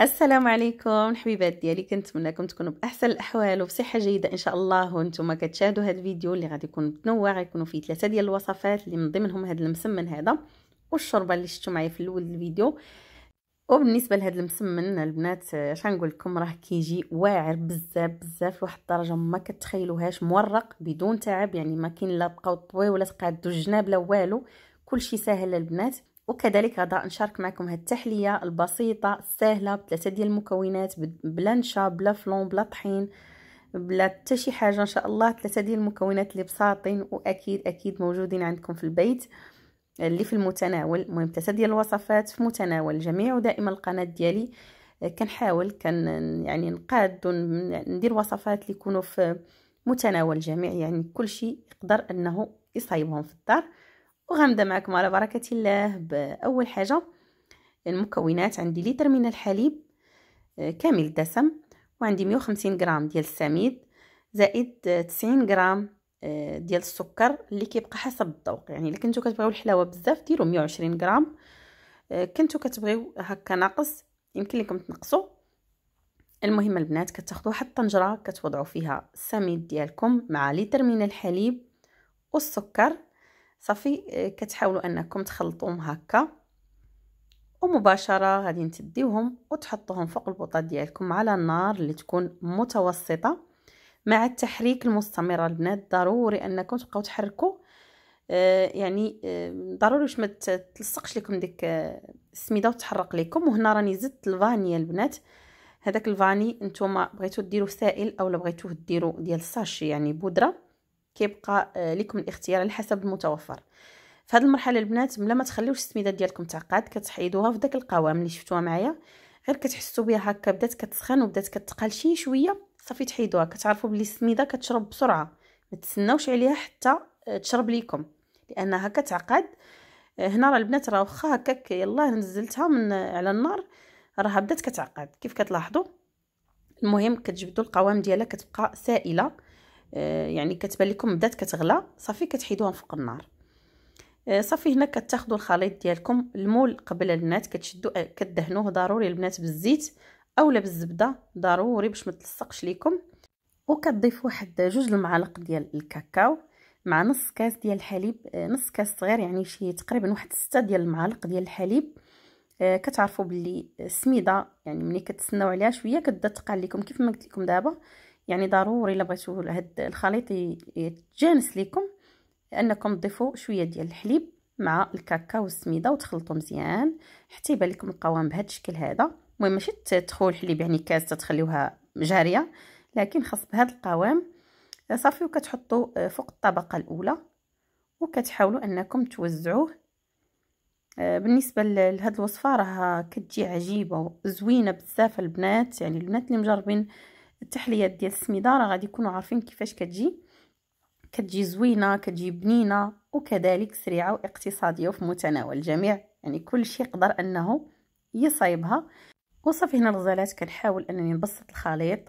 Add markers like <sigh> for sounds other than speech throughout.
السلام عليكم حبيبات ديالي لكم تكونوا باحسن الاحوال وبصحه جيده ان شاء الله وانتم كتشاهدوا هذا الفيديو اللي غادي يكون متنوع غيكونوا فيه ثلاثه ديال الوصفات اللي من ضمنهم هذا المسمن هذا والشوربه اللي شفتوا معايا في الاول الفيديو وبالنسبه لهذا المسمن البنات اش غنقول لكم راه كيجي واعر بزاف بزاف لواحد الدرجه ما كتخيلوهاش مورق بدون تعب يعني ما كاين لا تبقاو طوي ولا تقادوا الجناب لا والو كلشي ساهل البنات وكذلك غدا نشارك معكم هاد التحليه البسيطه السهله بثلاثه ديال المكونات بلا نشا بلا فلون بلا طحين بلا حتى شي حاجه ان شاء الله ثلاثه ديال المكونات اللي بساطين واكيد اكيد موجودين عندكم في البيت اللي في المتناول المهم ثلاثه ديال الوصفات في متناول الجميع ودائما القناه ديالي كنحاول كن يعني نقاد وندير وصفات اللي يكونوا في متناول الجميع يعني كل شيء يقدر انه يصايبهم في الدار وغنبدا معكم على بركه الله باول حاجه المكونات عندي لتر من الحليب آه، كامل الدسم وعندي 150 غرام ديال السميد زائد 90 غرام آه، ديال السكر اللي كيبقى حسب الذوق يعني الا كنتو كتبغيو الحلاوه بزاف ديروا 120 غرام كنتو كتبغيو هكا ناقص يمكن لكم تنقصوا المهم البنات كتاخذوا واحد الطنجره كتوضعوا فيها السميد ديالكم مع لتر من الحليب والسكر صافي آه، كتحاولوا انكم تخلطوهم هكا ومباشره غادي تديوهم وتحطوهم فوق البوطه ديالكم على النار اللي تكون متوسطه مع التحريك المستمر البنات ضروري انكم تبقاو تحركوا آه يعني آه ضروري باش ما تلصقش لكم ديك آه، السميده آه وتحرق لكم وهنا راني زدت الفانيا البنات هذاك الفاني نتوما بغيتو ديروا سائل اولا بغيتوه ديروا ديال الساشي يعني بودره كيبقى آه، لكم الاختيار على حسب المتوفر في هذه المرحله البنات بلا ما تخليوش السميده ديالكم تعقد كتحيدوها في داك القوام اللي شفتوها معايا غير كتحسوا بها هكا بدات كتسخن وبدات كتقال شي شويه صافي تحيدوها كتعرفوا بلي السميده كتشرب بسرعه ما تسناوش عليها حتى آه، تشرب ليكم لانها كتعقد آه، هنا راه البنات راه واخا هكاك يلاه نزلتها من على النار راها بدات كتعقد كيف كتلاحظوا المهم كتجبدوا القوام ديالها كتبقى سائله آه، يعني كتبان لكم بدات كتغلى صافي كتحيدوها من فوق النار آه، صافي هنا كتاخذوا الخليط ديالكم المول قبل البنات كتشدوا آه، كدهنوه ضروري البنات بالزيت اولا بالزبده ضروري باش ما تلصقش ليكم وكتضيف واحد جوج المعالق ديال الكاكاو مع نص كاس ديال الحليب نص كاس صغير يعني شي تقريبا واحد ستة ديال المعالق ديال الحليب كتعرفوا باللي السميده يعني ملي كتسناو عليها شويه كتبدا تقال لكم كيف ما قلت لكم دابا يعني ضروري الا بغيتو هاد الخليط يتجانس ليكم انكم تضيفوا شويه ديال الحليب مع الكاكاو والسميده وتخلطوا مزيان حتى يبان لكم القوام بهذا الشكل هذا المهم ماشي تدخلوا الحليب يعني كاس تخليوها جاريه لكن خاص بهذا القوام صافي وكتحطوا فوق الطبقه الاولى وكتحاولوا انكم توزعوه بالنسبه لهاد الوصفه راه كتجي عجيبه زوينه بزاف البنات يعني البنات اللي مجربين التحليات ديال السميده راه غادي يكونوا عارفين كيفاش كتجي كتجي زوينه كتجي بنينه وكذلك سريعه واقتصاديه وفي متناول الجميع يعني كل شيء يقدر انه يصايبها وصافي هنا الغزالات كنحاول انني نبسط الخليط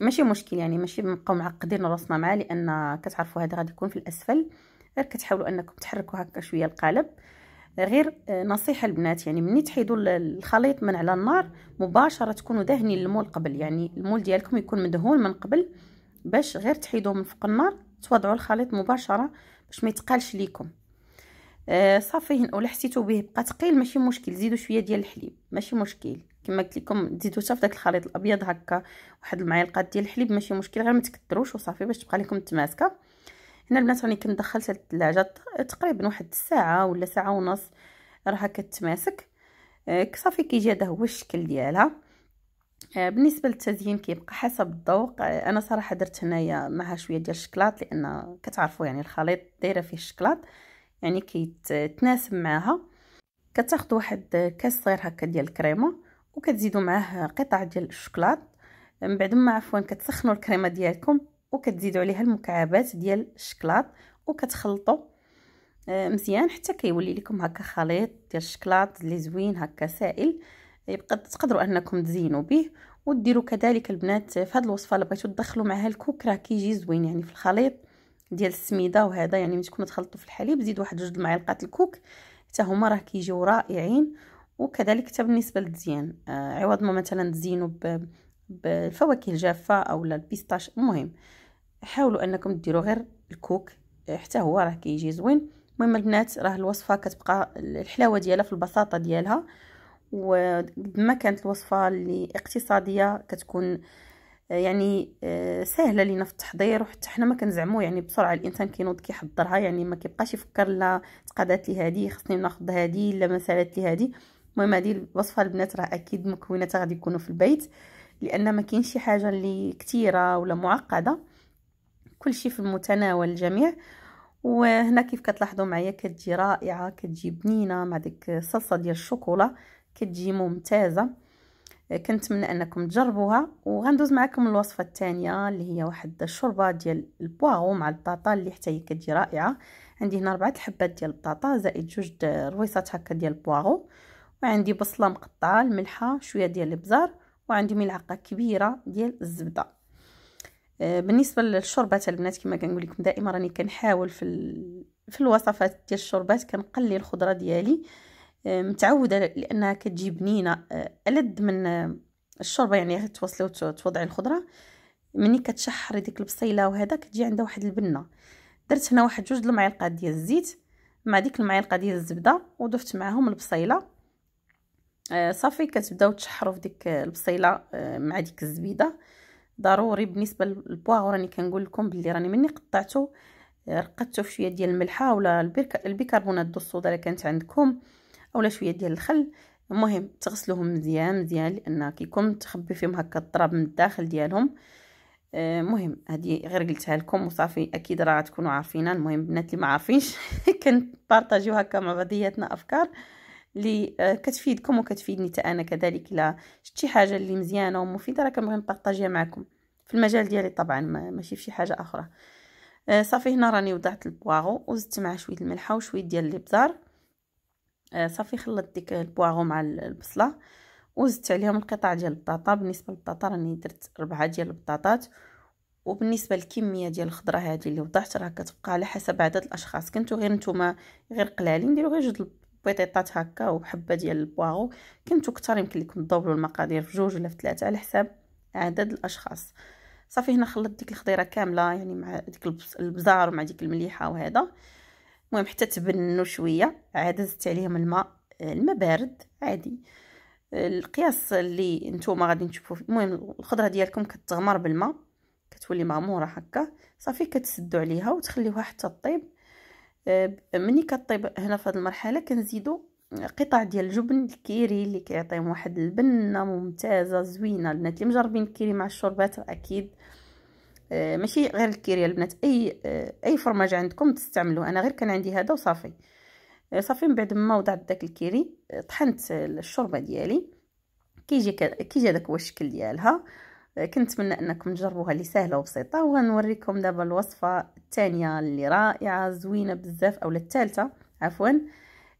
ماشي مشكل يعني ماشي نبقاو معقدين راسنا معاه لان كتعرفوا هذا غادي يكون في الاسفل غير كتحاولوا انكم تحركوا هكا شويه القالب غير نصيحه البنات يعني مني تحيدوا الخليط من على النار مباشره تكونوا دهنين المول قبل يعني المول ديالكم يكون مدهون من قبل باش غير تحيدوه من فوق النار توضعوا الخليط مباشره باش ما يتقالش ليكم آه صافي هنا ولا حسيتو به بقى ثقيل ماشي مشكل زيدوا شويه ديال الحليب ماشي مشكل كما قلت لكم زيدوا حتى فداك الخليط الابيض هكا واحد المعلقه ديال الحليب ماشي مشكل غير ما تكثروش وصافي باش تبقى لكم تماسكه هنا البنات راني كنت هاد الثلاجه تقريبا واحد الساعه ولا ساعه ونص راها كتماسك آه، صافي كيجي هذا هو الشكل ديالها آه، بالنسبه للتزيين كيبقى حسب الذوق آه، انا صراحه درت هنايا معها شويه ديال الشكلاط لان كتعرفوا يعني الخليط دايره فيه الشكلاط يعني كيتناسب معاها كتاخذ واحد كاس صغير هكا ديال الكريمه وكتزيدوا معاه قطع ديال الشكلاط من بعد ما عفوا كتسخنوا الكريمه ديالكم وكتزيدوا عليها المكعبات ديال الشكلاط وكتخلطوا آه، مزيان حتى كيولي لكم هكا خليط ديال الشكلاط اللي زوين هكا سائل يبقى تقدروا انكم تزينوا به وديروا كذلك البنات في هذه الوصفه اللي بغيتوا تدخلوا معها الكوك راه كيجي زوين يعني في الخليط ديال السميده وهذا يعني ملي تكونوا تخلطوا في الحليب زيد واحد جوج معلقات الكوك حتى هما راه كيجيو رائعين وكذلك حتى بالنسبه للتزيين آه عوض ما مثلا تزينوا بالفواكه الجافه اولا البيستاش المهم حاولوا انكم ديروا غير الكوك آه، حتى هو راه كيجي زوين المهم البنات راه الوصفه كتبقى الحلاوه ديالها في البساطه ديالها وقد ما كانت الوصفه اللي اقتصاديه كتكون آه، يعني آه، سهله لينا في التحضير وحتى حنا ما كنزعمو يعني بسرعه الانسان كينوض كيحضرها يعني ما كيبقاش يفكر لا تقادات لي هذه خصني ناخذ هذه لا ما سالات لي هذه المهم هذه الوصفه البنات راه اكيد مكوناتها غادي يكونوا في البيت لان ما كاينش شي حاجه اللي كثيره ولا معقده كل شيء في المتناول الجميع وهنا كيف كتلاحظوا معايا كتجي رائعه كتجي بنينه مع ديك الصلصه ديال الشوكولا كتجي ممتازه آه، كنتمنى انكم تجربوها وغندوز معكم الوصفه الثانيه اللي هي واحد الشوربه ديال البواغو مع البطاطا اللي حتى هي كتجي رائعه عندي هنا ربعه الحبات ديال البطاطا زائد جوج رويصات هكا ديال البواغو وعندي بصله مقطعه الملحه شويه ديال الابزار وعندي ملعقه كبيره ديال الزبده آه، بالنسبه للشربات البنات كما كنقول لكم دائما راني كنحاول في في الوصفات ديال الشربات كنقلي الخضره ديالي آه، متعوده لانها كتجي بنينه آه، الد من الشوربه يعني غتوصلي توصلي وتوضعي الخضره ملي كتشحري ديك البصيله وهذا كتجي عندها واحد البنه درت هنا واحد جوج المعالق ديال الزيت مع ديك المعالق ديال الزبده وضفت معاهم البصيله صافي كتبداو تشحروا في ديك البصيله مع ديك الزبيده ضروري بالنسبه للبواغ راني كنقول لكم بلي راني مني قطعته آه، رقدته في شويه ديال الملحه ولا البيكربونات دو الصودا اللي كانت عندكم اولا شويه ديال الخل المهم تغسلوهم مزيان مزيان لان كيكون تخبي فيهم هكا التراب من الداخل ديالهم آه، المهم هذه غير قلتها لكم وصافي اكيد راه تكونوا عارفينها المهم بنات اللي ما عارفينش <laughs> كنبارطاجيو هكا مع بعضياتنا افكار اللي آه، كتفيدكم وكتفيدني حتى انا كذلك الا شتي حاجه اللي مزيانه ومفيده راه كنبغي نبارطاجيها معكم في المجال ديالي طبعا ماشي في شي حاجه اخرى آه، صافي هنا راني وضعت البواغو وزدت معاه شويه الملحه وشويه ديال الابزار آه، صافي خلطت ديك البواغو مع البصله وزدت عليهم القطع ديال البطاطا بالنسبه للبطاطا راني درت ربعه ديال البطاطات وبالنسبه للكميه ديال الخضره هذه اللي وضعت راه كتبقى على حسب عدد الاشخاص كنتو غير نتوما غير قلالين ديروا غير جوج بطيطات هكا وحبه ديال البواغو كنتو كتر يمكن لكم تضربوا المقادير في جوج ولا في ثلاثه على حساب عدد الاشخاص صافي هنا خلطت ديك الخضيره كامله يعني مع ديك البزار ومع ديك المليحه وهذا المهم حتى تبنوا شويه زدت عليهم الماء الماء بارد عادي القياس اللي نتوما غادي تشوفوا المهم الخضره ديالكم كتغمر بالماء كتولي مغموره هكا صافي كتسدوا عليها وتخليوها حتى طيب آه، مني كطيب هنا في هذه المرحله كنزيدو قطع ديال الجبن الكيري اللي كيعطيهم واحد البنه ممتازه زوينه البنات اللي مجربين الكيري مع الشوربات اكيد آه، ماشي غير الكيري البنات اي آه، اي فرماج عندكم تستعملوه انا غير كان عندي هذا وصافي صافي من بعد ما وضعت داك الكيري طحنت الشوربه ديالي كيجي كيجي هذاك هو الشكل ديالها كنتمنى انكم تجربوها اللي سهله وبسيطه وغنوريكم دابا الوصفه الثانيه اللي رائعه زوينه بزاف اولا الثالثه عفوا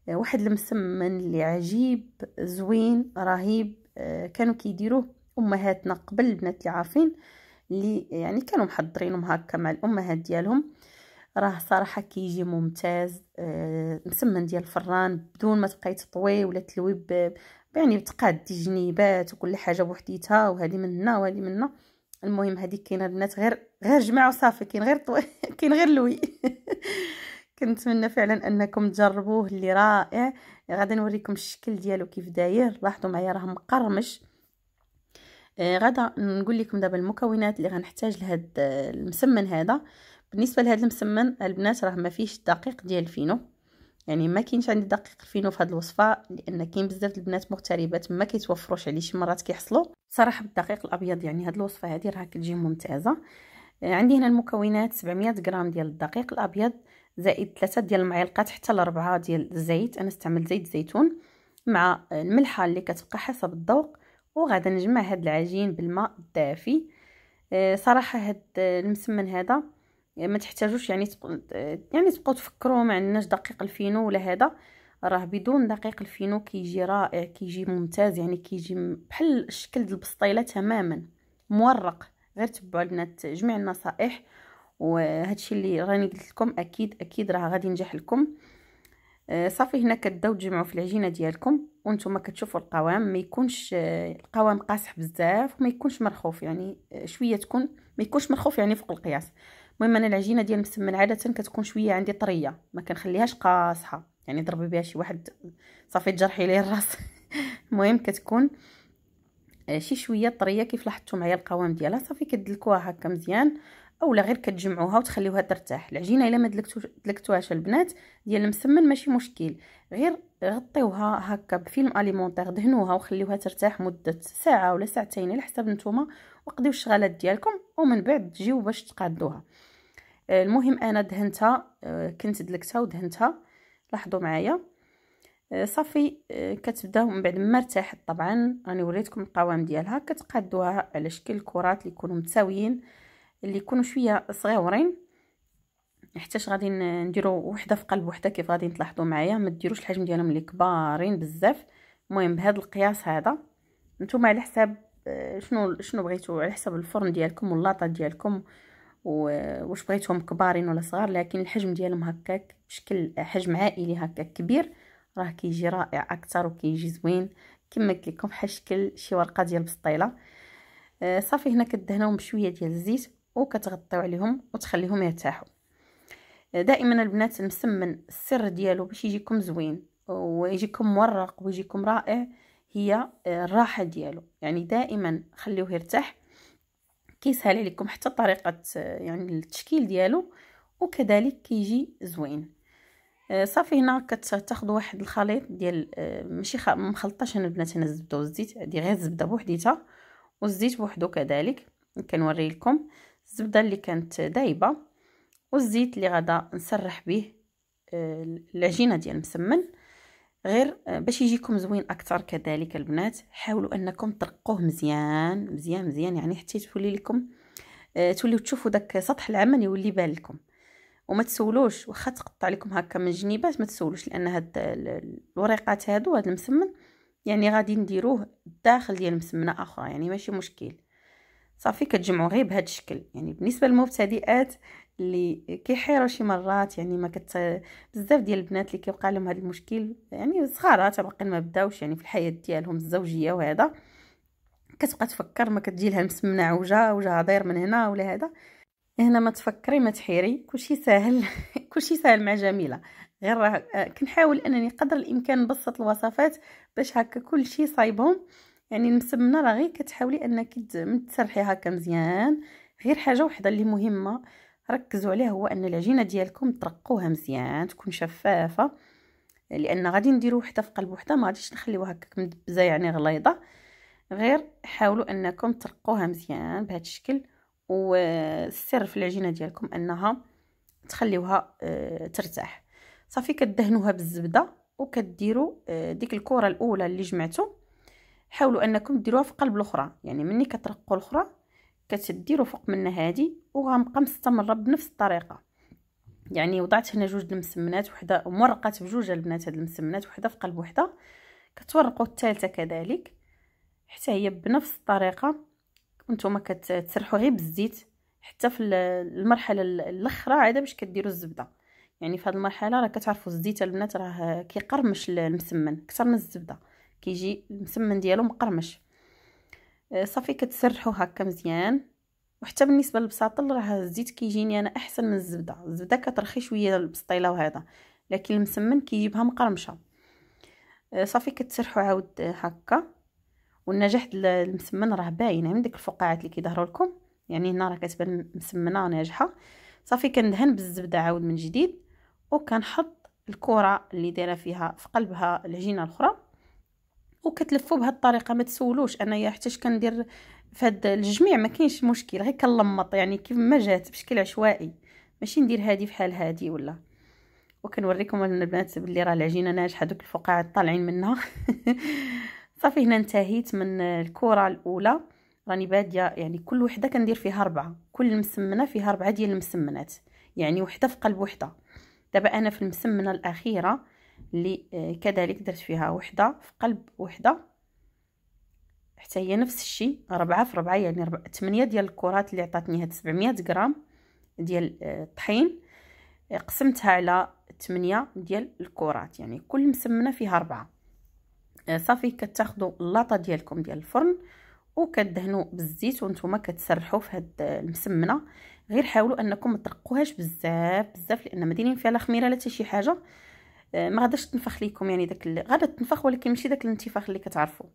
واحد المسمن اللي عجيب زوين رهيب كانوا كيديروه امهاتنا قبل البنات اللي عارفين اللي يعني كانوا محضرينهم هكا مع الامهات ديالهم راه صراحه كيجي ممتاز آه، مسمن ديال الفران بدون ما تبقاي تطوي ولا تلوي يعني دي جنيبات وكل حاجه بوحديتها وهذه من هنا وهذه من هنا المهم هذيك كاينه البنات غير غير جمع وصافي كاين غير <laughs> كاين غير لوي <laughs> كنتمنى فعلا انكم تجربوه اللي رائع غادي نوريكم الشكل ديالو كيف داير لاحظوا معايا راه مقرمش آه غادا نقول لكم دابا المكونات اللي غنحتاج لهاد آه، المسمن هذا بالنسبه لهاد المسمن البنات راه ما فيش الدقيق ديال الفينو يعني ما كاينش عندي دقيق الفينو في هذه الوصفه لان كاين بزاف البنات مغتربات ما كيتوفروش عليه شي مرات كيحصلوا صراحه بالدقيق الابيض يعني هذه الوصفه هذه راه كتجي ممتازه آه، عندي هنا المكونات 700 غرام ديال الدقيق الابيض زائد 3 ديال المعلقات حتى لربعة ديال الزيت انا استعملت زيت زيتون مع آه، الملحه اللي كتبقى حسب الذوق وغادي نجمع هاد العجين بالماء الدافي آه، صراحه هاد المسمن هذا يعني ما تحتاجوش يعني تبقى يعني تبقاو تفكروا ما عندناش دقيق الفينو ولا هذا راه بدون دقيق الفينو كيجي رائع كيجي ممتاز يعني كيجي بحال الشكل ديال البسطيله تماما مورق غير تبعوا البنات جميع النصائح وهادشي اللي راني قلت لكم اكيد اكيد راه غادي ينجح لكم آه، صافي هنا كداو تجمعوا في العجينه ديالكم وانتم كتشوفوا القوام ما يكونش القوام قاسح بزاف وما يكونش مرخوف يعني آه، شويه تكون ما يكونش مرخوف يعني فوق القياس المهم انا العجينه ديال المسمن عاده كتكون شويه عندي طريه ما كنخليهاش قاصحه يعني ضربي بها شي واحد صافي تجرحي ليه الراس <laughs> المهم كتكون آه، شي شويه طريه كيف لاحظتوا معايا القوام ديالها صافي كدلكوها هكا مزيان اولا غير كتجمعوها وتخليوها ترتاح العجينه الا ما دلكتوهاش البنات ديال المسمن ماشي مشكل غير غطيوها هكا بفيلم اليمونتير دهنوها وخليوها ترتاح مده ساعه ولا ساعتين على حسب نتوما وقضيو الشغالات ديالكم ومن بعد تجيو باش تقادوها آه، المهم انا دهنتها آه، كنت دلكتها ودهنتها لاحظوا معايا آه، صافي كتبداو من بعد ما ارتاحت طبعا راني وريتكم القوام ديالها كتقادوها على شكل كرات اللي يكونوا متساويين اللي يكونوا شويه صغيورين حتىش غادي نديرو وحده في قلب وحده كيف غادي تلاحظوا معايا ما ديروش الحجم ديالهم اللي كبارين بزاف المهم بهذا القياس هذا نتوما على حساب شنو شنو بغيتو على حساب الفرن ديالكم واللاطه ديالكم واش بغيتهم كبارين ولا صغار لكن الحجم ديالهم هكاك بشكل حجم عائلي هكاك كبير راه كيجي رائع اكثر وكيجي زوين كما قلت لكم بحال شكل شي ورقه ديال بسطيله آه، صافي هنا كدهناهم بشويه ديال الزيت وكتغطيو عليهم وتخليهم يرتاحوا آه، دائما البنات المسمن السر ديالو باش يجيكم زوين ويجيكم مورق ويجيكم رائع هي آه، الراحه ديالو يعني دائما خليوه يرتاح كيسهل عليكم حتى طريقه يعني التشكيل ديالو وكذلك كيجي زوين آه، صافي هنا كتاخذوا واحد الخليط ديال آه، ماشي خ... مخلطاش انا البنات انا الزبده والزيت هادي غير الزبده بوحديتها والزيت بوحدو كذلك كنوري لكم الزبده اللي كانت دايبه والزيت اللي غادا نسرح به آه، العجينه ديال المسمن غير آه، باش يجيكم زوين اكثر كذلك البنات حاولوا انكم ترقوه مزيان مزيان مزيان يعني حتى تولي لكم آه، توليو تشوفوا داك سطح العمل يولي بان لكم وما تسولوش واخا تقطع لكم هكا من الجنيبات ما تسولوش لان هاد الوريقات هادو هاد المسمن يعني غادي نديروه داخل ديال مسمنه اخرى يعني ماشي مشكل صافي كتجمعوا غير بهذا الشكل يعني بالنسبه للمبتدئات اللي كيحيروا شي مرات يعني ما كت بزاف ديال البنات اللي كيوقع لهم هذا المشكل يعني صغارات باقي ما بداوش يعني في الحياه ديالهم الزوجيه وهذا كتبقى تفكر ما كتجي لها مسمنه عوجه وجهها داير من هنا ولا هذا هنا ما تفكري ما تحيري كلشي ساهل <laughs> كلشي ساهل مع جميله غير راه آه، كنحاول انني قدر الامكان نبسط الوصفات باش هكا كلشي صايبهم يعني المسمنه راه غير كتحاولي انك تسرحي هكا مزيان غير حاجه وحده اللي مهمه ركزوا عليه هو ان العجينه ديالكم ترقوها مزيان تكون شفافه لان غادي نديرو وحده في قلب وحده ما غاديش نخليوها هكاك مدبزه يعني غليظه غير حاولوا انكم ترقوها مزيان بهذا الشكل والسر في العجينه ديالكم انها تخليوها آه، ترتاح صافي كدهنوها بالزبده وكديروا آه، ديك الكره الاولى اللي جمعتو حاولوا انكم ديروها في قلب الاخرى يعني مني كترقوا الاخرى كتديرو فوق منها هادي وغنبقى مستمره بنفس الطريقه يعني وضعت هنا جوج المسمنات وحده مورقات بجوج البنات هاد المسمنات وحده في قلب وحده كتورقوا الثالثه كذلك حتى هي بنفس الطريقه وانتم كتسرحوا غير بالزيت حتى في المرحله الاخرى عاد باش كديروا الزبده يعني في هذه المرحله راه كتعرفوا الزيت البنات راه كيقرمش المسمن اكثر من الزبده كيجي المسمن ديالو مقرمش صافي كتسرحوا هكا مزيان وحتى بالنسبه للبساطل راه الزيت كيجيني انا احسن من الزبده الزبده كترخي شويه البسطيله وهذا لكن المسمن كيجيبها مقرمشه آه، صافي كتسرحوا عاود هكا والنجاح ديال المسمن راه باين عندك الفقاعات اللي كيظهروا لكم يعني هنا راه كتبان مسمنه ناجحه صافي كندهن بالزبده عاود من جديد وكنحط الكره اللي دايره فيها في قلبها العجينه الاخرى وكتلفوا الطريقه ما تسولوش انايا حتى كندير فهاد الجميع ما كاينش مشكل غير كنلمط يعني كيف ما جات بشكل عشوائي ماشي ندير هادي بحال هادي ولا وكنوريكم البنات بلي راه العجينه ناجحه دوك الفقاعات طالعين منها <laughs> صافي هنا انتهيت من الكره الاولى راني باديه يعني كل وحده كندير فيها اربعه كل مسمنه فيها اربعه ديال المسمنات يعني وحده في قلب وحده دابا انا في المسمنه الاخيره اللي آه، كذلك درت فيها وحده في قلب وحده حتى هي نفس الشيء ربعة في ربعة يعني ربعة ثمانية ديال الكرات اللي عطاتني هاد 700 غرام ديال الطحين آه، آه، قسمتها على 8 ديال الكرات يعني كل مسمنه فيها ربعة صافي كتاخدو اللاطه ديالكم ديال الفرن وكدهنوا بالزيت وانتم كتسرحوا في هاد المسمنه غير حاولوا انكم ما ترقوهاش بزاف بزاف لان ما دايرين فيها لا خميره لا حتى شي حاجه آه، ما غاداش تنفخ ليكم يعني داك غادا تنفخ ولكن ماشي داك الانتفاخ اللي كتعرفوا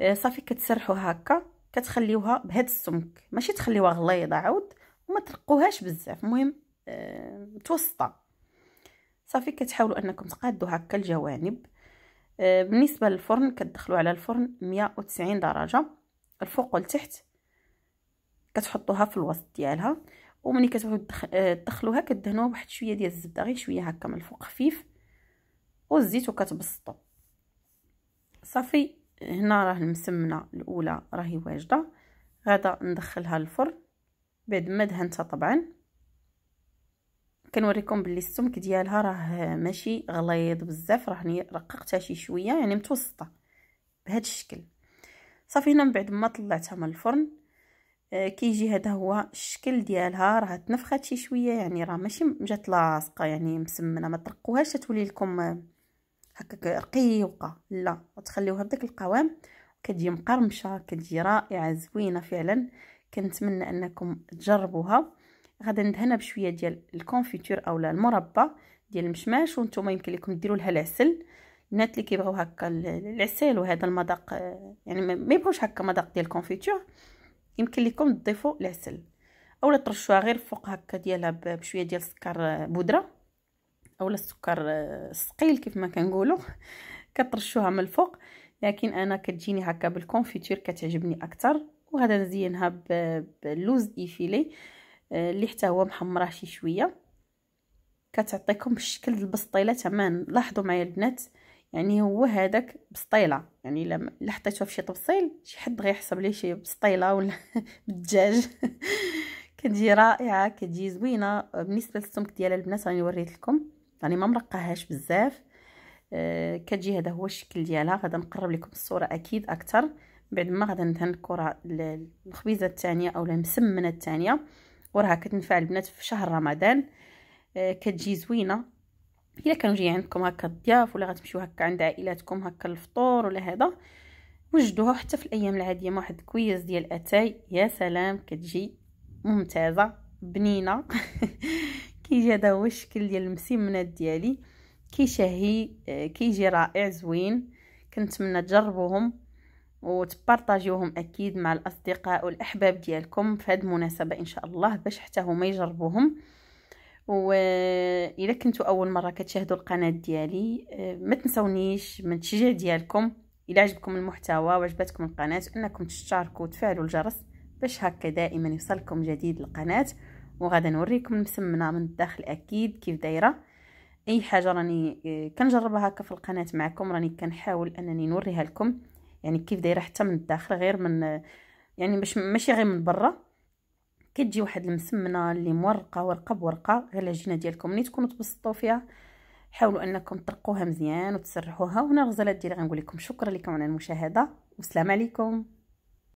آه، صافي كتسرحوا هكا كتخليوها بهاد السمك ماشي تخليوها غليظه عاود وما ترقوهاش بزاف المهم متوسطه آه، صافي كتحاولوا انكم تقادوا هكا الجوانب بالنسبه للفرن كتدخلوا على الفرن 190 درجه الفوق والتحت كتحطوها في الوسط ديالها ومني كتعود تدخلوها كدهنوها بواحد شويه ديال الزبده غير شويه هكا من الفوق خفيف والزيت وكتبسطو صافي هنا راه المسمنه الاولى راهي واجده غادا ندخلها الفرن بعد ما دهنتها طبعا كنوريكم باللي السمك ديالها راه ماشي غليظ بزاف راه يعني رققتها شي شويه يعني متوسطه بهذا الشكل صافي هنا من بعد ما طلعتها من الفرن آه كيجي هذا هو الشكل ديالها راه تنفخات شي شويه يعني راه ماشي جات لاصقه يعني مسمنه ما ترقوهاش تولي لكم هكاك رقيقه لا وتخليوها بداك القوام كتجي مقرمشه كتجي رائعه زوينه فعلا كنتمنى انكم تجربوها غادي ندهنها بشويه ديال الكونفيتور اولا المربى ديال المشماش وانتم يمكن لكم ديروا لها العسل البنات اللي كيبغيو هكا العسل وهذا المذاق يعني ما يبغوش هكا مذاق ديال الكونفيتور يمكن لكم تضيفوا العسل اولا ترشوها غير فوق هكا ديالها بشويه ديال السكر بودره اولا السكر الثقيل كيف ما كنقولوا كترشوها من الفوق لكن انا كتجيني هكا بالكونفيتير كتعجبني اكثر وهذا نزينها باللوز ايفيلي اللي حتى هو محمره شي شويه كتعطيكم الشكل البسطيله تمام لاحظوا معايا البنات يعني هو هذاك بسطيله يعني الا حطيتوها في شي طبسيل شي حد غيحسب ليه شي بسطيله ولا <laughs> بالدجاج <laughs> كتجي رائعه كتجي زوينه بالنسبه للسمك ديالها البنات راني وريت لكم يعني ما مرقهاش بزاف آه، كتجي هذا هو الشكل ديالها غادا نقرب لكم الصوره اكيد اكثر بعد ما غادا ندهن الكره الخبيزه الثانيه اولا المسمنه الثانيه وراها كتنفع البنات في شهر رمضان آه، كتجي زوينه الا كانوا جاي عندكم هكا الضياف ولا غتمشيو هكا عند عائلاتكم هكا الفطور ولا هذا وجدوها حتى في الايام العاديه مع واحد الكويز ديال اتاي يا سلام كتجي ممتازه بنينه <laughs> كيجي هذا هو الشكل ديال المسيمنات ديالي كيشهي آه، كيجي رائع زوين كنتمنى تجربوهم وتبارطاجيوهم اكيد مع الاصدقاء والاحباب ديالكم في هذه المناسبه ان شاء الله باش حتى هما يجربوهم واذا كنتوا اول مره كتشاهدوا القناه ديالي آه، ما تنسونيش من التشجيع ديالكم الى عجبكم المحتوى وعجبتكم القناه انكم تشتركوا وتفعلوا الجرس باش هكا دائما يوصلكم جديد القناه وغادا نوريكم المسمنه من الداخل اكيد كيف دايره اي حاجه راني آه، كنجربها هكا في القناه معكم راني كنحاول انني نوريها لكم يعني كيف دايره حتى من الداخل غير من آه، يعني باش ماشي غير من برا كتجي واحد المسمنه اللي مورقه ورقه بورقه غير العجينه ديالكم ملي تكونوا تبسطوا فيها حاولوا انكم ترقوها مزيان وتسرحوها وهنا الغزالات ديالي غنقول لكم شكرا لكم على المشاهده والسلام عليكم